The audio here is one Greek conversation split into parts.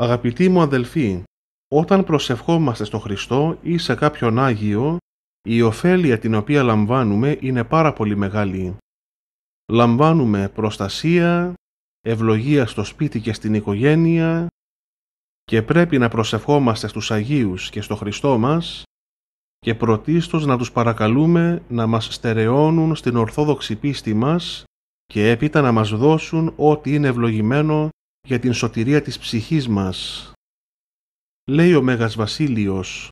Αγαπητοί μου αδελφοί, όταν προσευχόμαστε στον Χριστό ή σε κάποιον Άγιο, η ωφέλεια την οποία λαμβάνουμε είναι πάρα πολύ μεγάλη. Λαμβάνουμε προστασία, ευλογία στο σπίτι και στην οικογένεια και πρέπει να προσευχόμαστε στους Αγίους και στο Χριστό μας και πρωτίστως να τους παρακαλούμε να μας στερεώνουν στην Ορθόδοξη πίστη μας και έπειτα να μας δώσουν ό,τι είναι ευλογημένο για την σωτηρία της ψυχής μας. Λέει ο Μέγας Βασίλειος,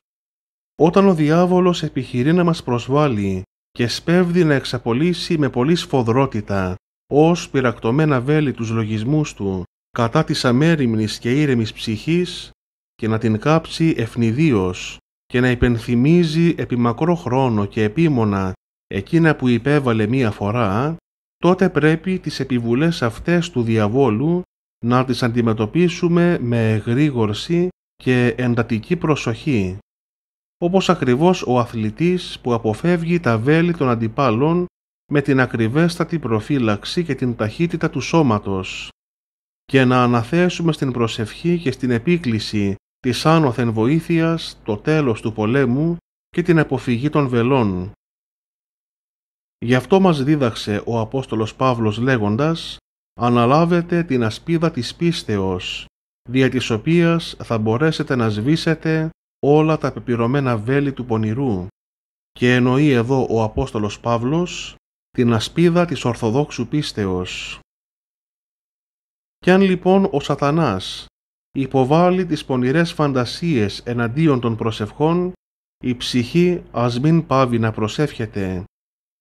όταν ο διάβολος επιχειρεί να μας προσβάλλει και σπέβδει να εξαπολύσει με πολλή σφοδρότητα ως πυρακτωμένα βέλη τους λογισμούς του κατά της αμέριμνης και ήρεμης ψυχής και να την κάψει ευνηδίως και να υπενθυμίζει επί μακρό χρόνο και επίμονα εκείνα που υπέβαλε μία φορά, τότε πρέπει τις επιβουλές αυτές του διαβόλου να τις αντιμετωπίσουμε με γρήγορση και εντατική προσοχή, όπως ακριβώς ο αθλητής που αποφεύγει τα βέλη των αντιπάλων με την ακριβέστατη προφύλαξη και την ταχύτητα του σώματος και να αναθέσουμε στην προσευχή και στην επίκληση της άνωθεν βοήθειας το τέλος του πολέμου και την αποφυγή των βελών. Γι' αυτό μας δίδαξε ο Απόστολος Παύλος λέγοντας αναλάβετε την ασπίδα της πίστεως, δια της οποίας θα μπορέσετε να σβήσετε όλα τα πεπειρωμένα βέλη του πονηρού. Και εννοεί εδώ ο Απόστολος Παύλος την ασπίδα της Ορθοδόξου πίστεως. Κι αν λοιπόν ο σατανάς υποβάλλει τις πονηρές φαντασίες εναντίον των προσευχών, η ψυχή ας μην πάβει να προσεύχεται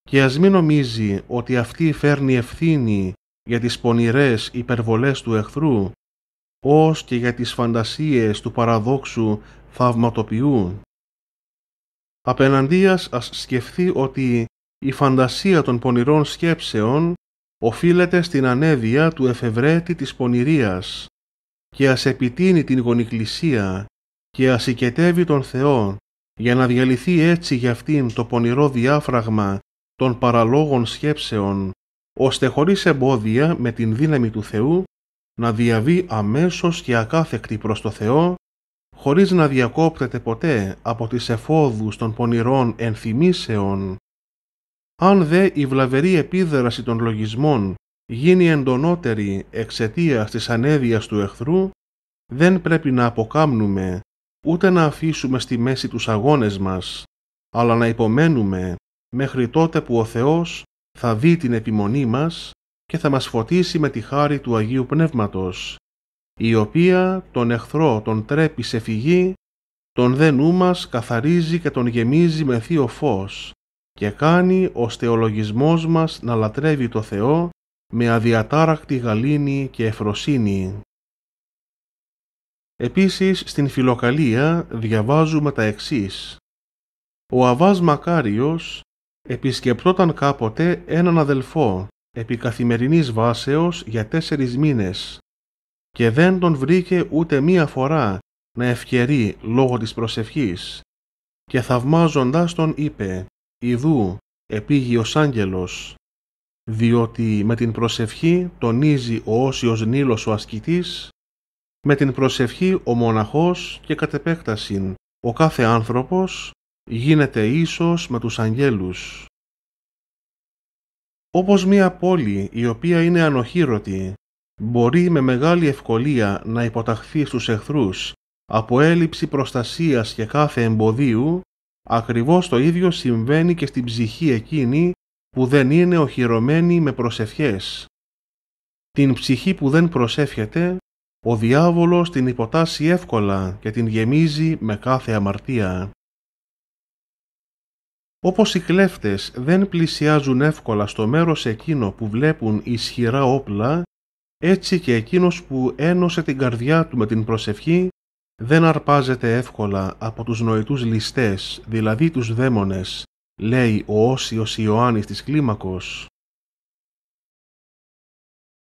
και ας μην νομίζει ότι αυτή φέρνει ευθύνη για τις πονηρές υπερβολές του εχθρού, ως και για τις φαντασίες του παραδόξου θαυματοποιού. Απέναντίας ας σκεφτεί ότι η φαντασία των πονηρών σκέψεων οφείλεται στην ανέβεια του εφευρέτη της πονηρίας και ας επιτείνει την γονικλησία και ας τον Θεό για να διαλυθεί έτσι για αυτήν το πονηρό διάφραγμα των παραλόγων σκέψεων ώστε χωρίς εμπόδια με την δύναμη του Θεού να διαβεί αμέσως και ακάθεκτη προς το Θεό, χωρίς να διακόπτεται ποτέ από τις εφόδους των πονηρών ενθυμίσεων. Αν δε η βλαβερή επίδραση των λογισμών γίνει εντονότερη εξαιτίας της ανέδειας του εχθρού, δεν πρέπει να αποκάμνουμε ούτε να αφήσουμε στη μέση τους αγώνες μας, αλλά να υπομένουμε μέχρι τότε που ο Θεός θα δει την επιμονή μας και θα μας φωτίσει με τη χάρη του Αγίου Πνεύματος, η οποία τον εχθρό τον τρέπει σε φυγή, τον δε νου μας καθαρίζει και τον γεμίζει με θείο φως και κάνει ο μας να λατρεύει το Θεό με αδιατάρακτη γαλήνη και εφροσύνη. Επίσης στην Φιλοκαλία διαβάζουμε τα εξής. Ο Αβάς Μακάριος επισκεπτόταν κάποτε έναν αδελφό επί καθημερινής βάσεως για τέσσερις μήνες και δεν τον βρήκε ούτε μία φορά να ευκαιρεί λόγω της προσευχής και θαυμάζοντας τον είπε «Ιδού, επίγειος άγγελος» διότι με την προσευχή τονίζει ο όσιος νήλος ο ασκητής, με την προσευχή ο μοναχός και κατ' επέκτασιν ο κάθε άνθρωπος γίνεται ίσως με τους αγγέλους. Όπως μία πόλη η οποία είναι ανοχήρωτη μπορεί με μεγάλη ευκολία να υποταχθεί στους εχθρούς από έλλειψη προστασίας και κάθε εμποδίου, ακριβώς το ίδιο συμβαίνει και στην ψυχή εκείνη που δεν είναι οχυρωμένη με προσευχές. Την ψυχή που δεν προσεύχεται, ο διάβολος την υποτάσσει εύκολα και την γεμίζει με κάθε αμαρτία. Όπως οι κλέφτες δεν πλησιάζουν εύκολα στο μέρος εκείνο που βλέπουν ισχυρά όπλα, έτσι και εκείνος που ένωσε την καρδιά του με την προσευχή δεν αρπάζεται εύκολα από τους νοητούς ληστές, δηλαδή τους δαίμονες, λέει ο Όσιος Ιωάννης της Κλίμακος.